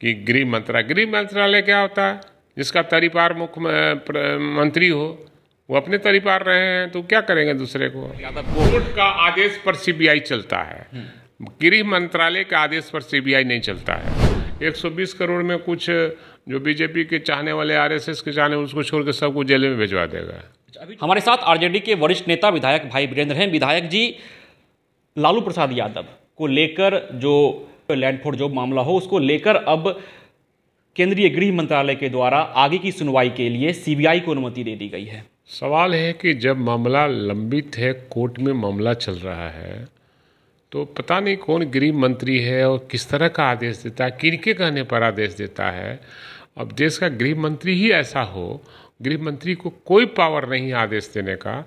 कि गृह मंत्रालय गृह मंत्रालय क्या होता है जिसका तरीपार मुख्य मंत्री हो वो अपने तरीपार रहे हैं तो क्या करेंगे दूसरे को कोर्ट का आदेश पर सीबीआई चलता है हम्म। गृह मंत्रालय के आदेश पर सीबीआई नहीं चलता है 120 करोड़ में कुछ जो बीजेपी के चाहने वाले आरएसएस के चाहने उसको छोड़ के सबको जेल में भिजवा देगा अच्छा, हमारे साथ आरजेडी के वरिष्ठ नेता विधायक भाई वीरेंद्र हैं विधायक जी लालू प्रसाद यादव को लेकर जो लैंडफोर्ड जो मामला हो उसको लेकर अब केंद्रीय गृह मंत्रालय के द्वारा आगे की सुनवाई के लिए सीबीआई को अनुमति दे दी गई है सवाल है कि जब मामला लंबित है कोर्ट में मामला चल रहा है तो पता नहीं कौन गृह मंत्री है और किस तरह का आदेश देता है किन के कहने पर आदेश देता है अब देश का गृह मंत्री ही ऐसा हो गृह मंत्री को कोई पावर नहीं आदेश देने का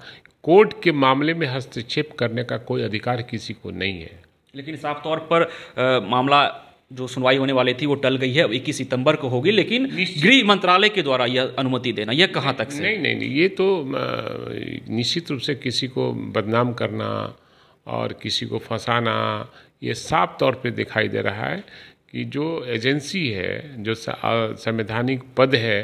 कोर्ट के मामले में हस्तक्षेप करने का कोई अधिकार किसी को नहीं है लेकिन साफ तौर पर आ, मामला जो सुनवाई होने वाली थी वो टल गई है इक्कीस सितंबर को होगी लेकिन गृह मंत्रालय के द्वारा यह अनुमति देना यह कहाँ तक से? नहीं नहीं नहीं ये तो निश्चित रूप से किसी को बदनाम करना और किसी को फंसाना ये साफ तौर पे दिखाई दे रहा है कि जो एजेंसी है जो संवैधानिक पद है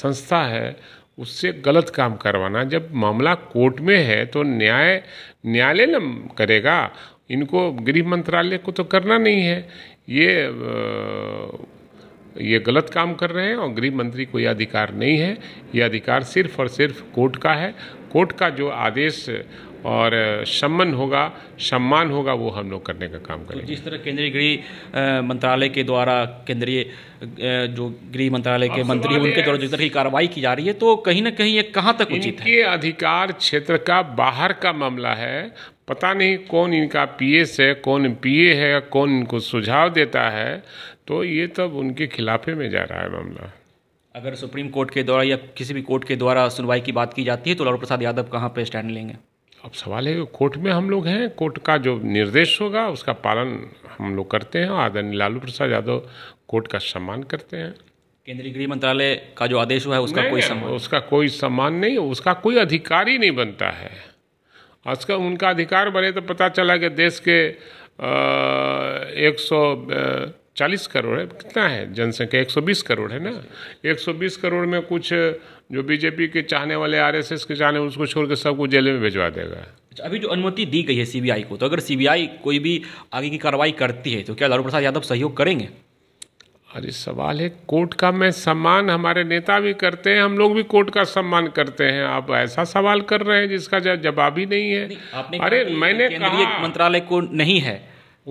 संस्था है उससे गलत काम करवाना जब मामला कोर्ट में है तो न्याय न्यायालय न करेगा इनको गृह मंत्रालय को तो करना नहीं है ये ये गलत काम कर रहे हैं और गृह मंत्री को यह अधिकार नहीं है यह अधिकार सिर्फ और सिर्फ कोर्ट का है कोर्ट का जो आदेश और सम्मान होगा सम्मान होगा वो हम लोग करने का काम तो करेंगे तो जिस तरह केंद्रीय गृह मंत्रालय के द्वारा केंद्रीय जो गृह मंत्रालय के मंत्री उनके द्वारा जिस तरह की कार्रवाई की जा रही है तो कहीं ना कहीं ये कहाँ तक उचित है अधिकार क्षेत्र का बाहर का मामला है पता नहीं कौन इनका पीएस है कौन पीए है कौन इनको सुझाव देता है तो ये तब उनके खिलाफे में जा रहा है मामला अगर सुप्रीम कोर्ट के द्वारा या किसी भी कोर्ट के द्वारा सुनवाई की बात की जाती है तो लालू प्रसाद यादव कहाँ पर स्टैंड लेंगे अब सवाल है कोर्ट में हम लोग हैं कोर्ट का जो निर्देश होगा उसका पालन हम लोग करते हैं आदरणीय लालू प्रसाद यादव कोर्ट का सम्मान करते हैं केंद्रीय गृह मंत्रालय का जो आदेश हुआ है उसका कोई सम्मान उसका कोई सम्मान नहीं उसका कोई अधिकार ही नहीं बनता है आजकल उनका अधिकार बढ़े तो पता चला कि देश के एक सौ चालीस करोड़ है कितना है जनसंख्या एक सौ बीस करोड़ है ना एक सौ बीस करोड़ में कुछ जो बीजेपी के चाहने वाले आरएसएस के चाहने उसको छोड़ के सबको जेल में भिजवा देगा अच्छा अभी जो अनुमति दी गई है सीबीआई को तो अगर सीबीआई कोई भी आगे की कार्रवाई करती है तो क्या लालू प्रसाद यादव सहयोग करेंगे और ये सवाल है कोर्ट का मैं सम्मान हमारे नेता भी करते हैं हम लोग भी कोर्ट का सम्मान करते हैं आप ऐसा सवाल कर रहे हैं जिसका जवाब ही नहीं है नहीं, अरे मैंने कहा मंत्रालय को नहीं है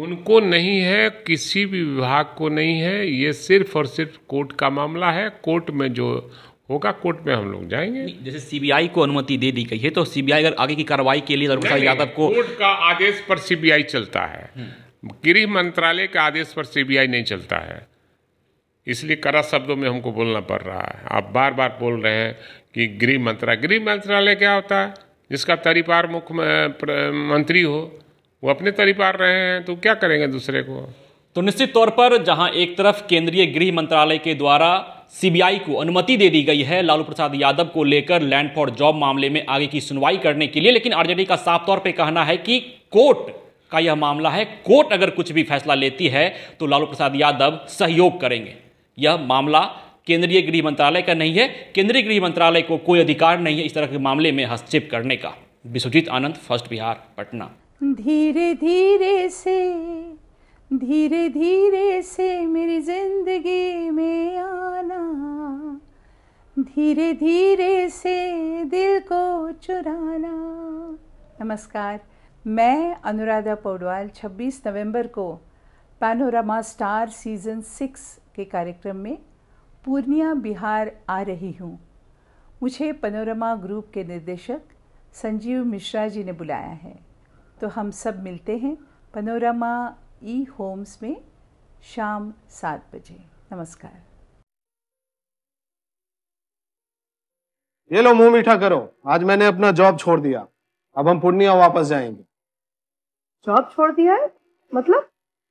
उनको नहीं है किसी भी विभाग को नहीं है ये सिर्फ और सिर्फ कोर्ट का मामला है कोर्ट में जो होगा कोर्ट में हम लोग जाएंगे जैसे सीबीआई को अनुमति दे दी गई है तो सीबीआई अगर आगे की कार्रवाई के लिए यादव को कोर्ट का आदेश पर सीबीआई चलता है हम्म। गृह मंत्रालय के आदेश पर सीबीआई नहीं चलता है इसलिए कड़ा शब्दों में हमको बोलना पड़ रहा है आप बार बार बोल रहे हैं कि गृह मंत्रालय गृह मंत्रालय क्या होता है जिसका तरीपार मुख्य मंत्री हो वो अपने तरीपार रहे हैं तो क्या करेंगे दूसरे को तो निश्चित तौर पर जहां एक तरफ केंद्रीय गृह मंत्रालय के द्वारा सीबीआई को अनुमति दे दी गई है लालू प्रसाद यादव को लेकर लैंड फॉर जॉब मामले में आगे की सुनवाई करने के लिए लेकिन आरजेडी का साफ तौर पर कहना है कि कोर्ट का यह मामला है कोर्ट अगर कुछ भी फैसला लेती है तो लालू प्रसाद यादव सहयोग करेंगे यह मामला केंद्रीय गृह मंत्रालय का नहीं है केंद्रीय गृह मंत्रालय को कोई अधिकार नहीं है इस तरह के मामले में हस्तक्षेप करने का विश्वजीत आनंद फर्स्ट बिहार पटना धीरे धीरे से धीरे धीरे से मेरी जिंदगी में आना धीरे धीरे से दिल को चुराना नमस्कार मैं अनुराधा पौडवाल 26 नवंबर को पैनोरामा स्टार सीजन सिक्स के कार्यक्रम में पूर्णिया बिहार आ रही हूँ मुझे पनोरमा ग्रुप के निर्देशक संजीव मिश्रा जी ने बुलाया है तो हम सब मिलते हैं पनोरमा ई होम्स में शाम सात बजे नमस्कार ये लो मुंह मीठा करो आज मैंने अपना जॉब छोड़ दिया अब हम पूर्णिया वापस जाएंगे जॉब छोड़ दिया है मतलब